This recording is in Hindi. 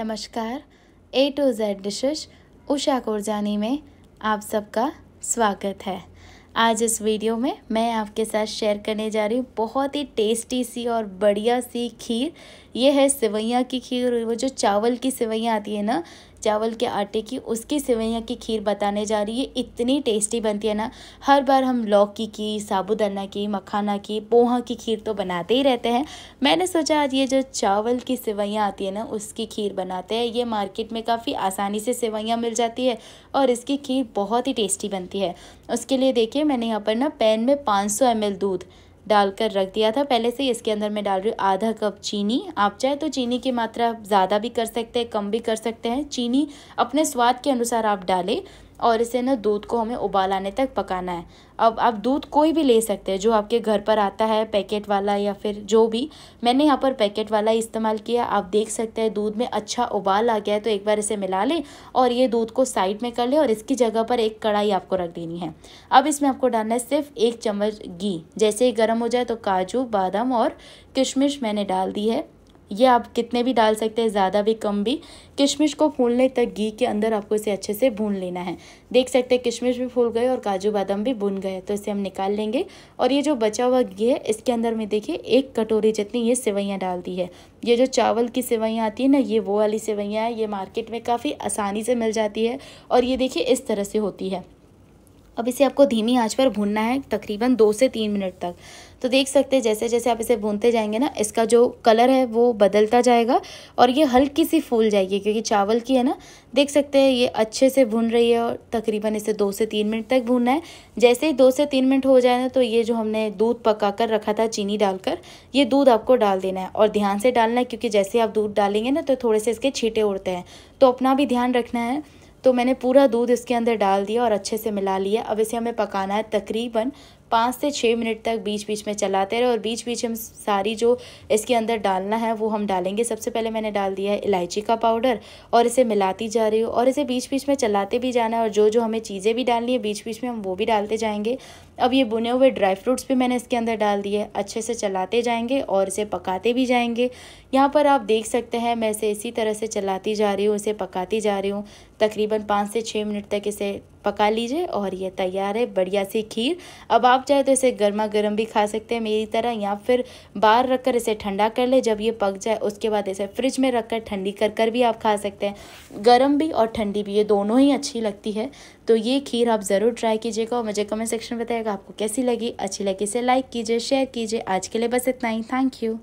नमस्कार A to Z dishes Usha Korjani में आप सबका स्वागत है आज इस वीडियो में मैं आपके साथ शेयर करने जा रही हूँ बहुत ही टेस्टी सी और बढ़िया सी खीर ये है सिवैया की खीर वो जो चावल की सिवैयाँ आती है ना चावल के आटे की उसकी सेवैयाँ की खीर बताने जा रही है इतनी टेस्टी बनती है ना हर बार हम लौकी की साबुदाना की मखाना की पोहा की खीर तो बनाते ही रहते हैं मैंने सोचा आज ये जो चावल की सेवैयाँ आती है ना उसकी खीर बनाते हैं ये मार्केट में काफ़ी आसानी से सेवैयाँ मिल जाती है और इसकी खीर बहुत ही टेस्टी बनती है उसके लिए देखिए मैंने यहाँ पर ना पैन में पाँच सौ दूध डालकर रख दिया था पहले से इसके अंदर मैं डाल रही हूँ आधा कप चीनी आप चाहे तो चीनी की मात्रा ज़्यादा भी कर सकते हैं कम भी कर सकते हैं चीनी अपने स्वाद के अनुसार आप डालें और इसे ना दूध को हमें उबाल आने तक पकाना है अब आप दूध कोई भी ले सकते हैं जो आपके घर पर आता है पैकेट वाला या फिर जो भी मैंने यहाँ पर पैकेट वाला इस्तेमाल किया आप देख सकते हैं दूध में अच्छा उबाल आ गया है तो एक बार इसे मिला लें और ये दूध को साइड में कर लें और इसकी जगह पर एक कढ़ाई आपको रख देनी है अब इसमें आपको डालना है सिर्फ एक चम्मच घी जैसे ही गर्म हो जाए तो काजू बादाम और किशमिश मैंने डाल दी है ये आप कितने भी डाल सकते हैं ज़्यादा भी कम भी किशमिश को फूलने तक घी के अंदर आपको इसे अच्छे से भून लेना है देख सकते हैं किशमिश भी फूल गए और काजू बादाम भी भून गए तो इसे हम निकाल लेंगे और ये जो बचा हुआ घी है इसके अंदर में देखिए एक कटोरी जितनी ये सेवैयाँ डाल दी है ये जो चावल की सेवैयाँ आती है ना ये वो वाली सेवैयाँ है ये मार्केट में काफ़ी आसानी से मिल जाती है और ये देखिए इस तरह से होती है अब इसे आपको धीमी आंच पर भूनना है तकरीबन दो से तीन मिनट तक तो देख सकते हैं जैसे जैसे आप इसे भूनते जाएंगे ना इसका जो कलर है वो बदलता जाएगा और ये हल्की सी फूल जाएगी क्योंकि चावल की है ना देख सकते हैं ये अच्छे से भून रही है और तकरीबन इसे दो से तीन मिनट तक भूनना है जैसे ही दो से तीन मिनट हो जाए ना तो ये जो हमने दूध पका कर रखा था चीनी डालकर ये दूध आपको डाल देना है और ध्यान से डालना है क्योंकि जैसे आप दूध डालेंगे ना तो थोड़े से इसके छीटे उड़ते हैं तो अपना भी ध्यान रखना है तो मैंने पूरा दूध इसके अंदर डाल दिया और अच्छे से मिला लिया अब इसे हमें पकाना है तकरीबन पाँच से छः मिनट तक बीच बीच में चलाते रहे और बीच बीच हम सारी जो इसके अंदर डालना है वो हम डालेंगे सबसे पहले मैंने डाल दिया है इलायची का पाउडर और इसे मिलाती जा रही हूँ और इसे बीच बीच में चलाते भी जाना है और जो जो हमें चीज़ें भी डालनी है बीच बीच में हम वो भी डालते जाएंगे अब ये बुने हुए ड्राई फ्रूट्स भी मैंने इसके अंदर डाल दिए अच्छे से चलाते जाएंगे और इसे पकाते भी जाएंगे यहाँ पर आप देख सकते हैं मैं इसे इसी तरह से चलाती जा रही हूँ इसे पकाती जा रही हूँ तकरीबन पाँच से छः मिनट तक इसे पका लीजिए और ये तैयार है बढ़िया सी खीर अब आप चाहे तो इसे गर्मा गर्म भी खा सकते हैं मेरी तरह या फिर बाहर रख कर इसे ठंडा कर ले जब ये पक जाए उसके बाद इसे फ्रिज में रख कर ठंडी कर कर भी आप खा सकते हैं गर्म भी और ठंडी भी ये दोनों ही अच्छी लगती है तो ये खीर आप ज़रूर ट्राई कीजिएगा और मुझे कमेंट सेक्शन में बताइएगा आपको कैसी लगी अच्छी लगी इसे लाइक कीजिए शेयर कीजिए आज के लिए बस इतना ही थैंक यू